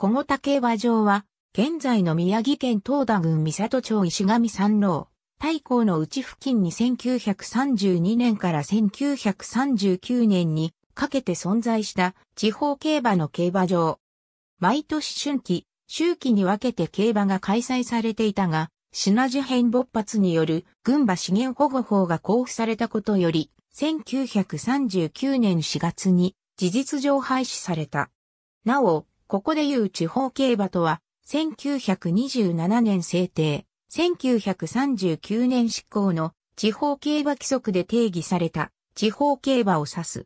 小御竹和城は、現在の宮城県東田郡三里町石上山郎、大港の内付近に1932年から1939年にかけて存在した地方競馬の競馬場。毎年春季、秋季に分けて競馬が開催されていたが、品樹編勃発による群馬資源保護法が交付されたことより、1939年4月に事実上廃止された。なお、ここでいう地方競馬とは、1927年制定、1939年施行の地方競馬規則で定義された地方競馬を指す。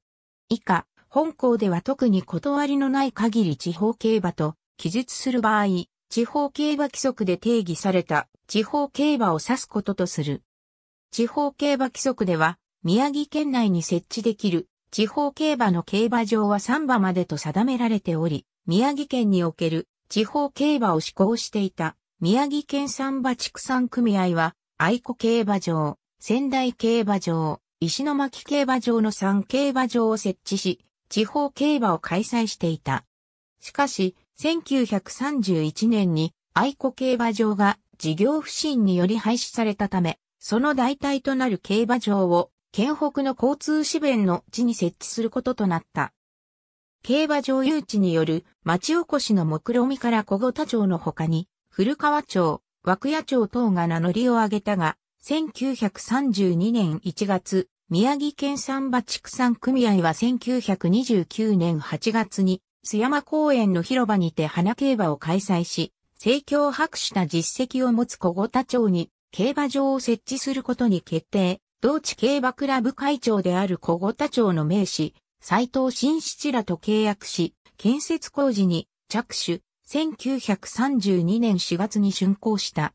以下、本校では特に断りのない限り地方競馬と記述する場合、地方競馬規則で定義された地方競馬を指すこととする。地方競馬規則では、宮城県内に設置できる地方競馬の競馬場は3馬までと定められており、宮城県における地方競馬を施行していた宮城県産馬畜産組合は愛子競馬場、仙台競馬場、石巻競馬場の3競馬場を設置し、地方競馬を開催していた。しかし、1931年に愛子競馬場が事業不振により廃止されたため、その代替となる競馬場を県北の交通支弁の地に設置することとなった。競馬場誘致による町おこしの目論みから小五田町の他に、古川町、涌谷町等が名乗りを上げたが、1932年1月、宮城県産馬畜産組合は1929年8月に、須山公園の広場にて花競馬を開催し、盛況を博した実績を持つ小五田町に、競馬場を設置することに決定。同地競馬クラブ会長である小五田町の名士、斎藤新七らと契約し、建設工事に着手、1932年4月に竣工した。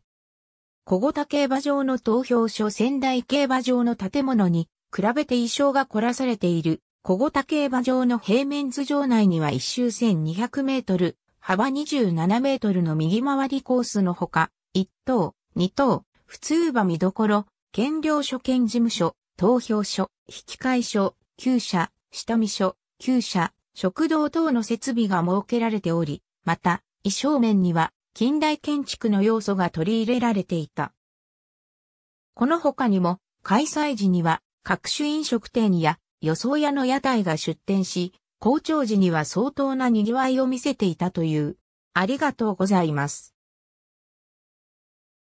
小五田競馬場の投票所仙台競馬場の建物に比べて衣装が凝らされている小五田競馬場の平面図場内には一周1200メートル、幅27メートルの右回りコースのほか、一等、二等、普通馬見どころ、領所兼事務所、投票所、引換所、旧舎、下見所、厩舎、食堂等の設備が設けられており、また、衣装面には近代建築の要素が取り入れられていた。この他にも、開催時には各種飲食店や予想屋の屋台が出店し、校長時には相当な賑わいを見せていたという。ありがとうございます。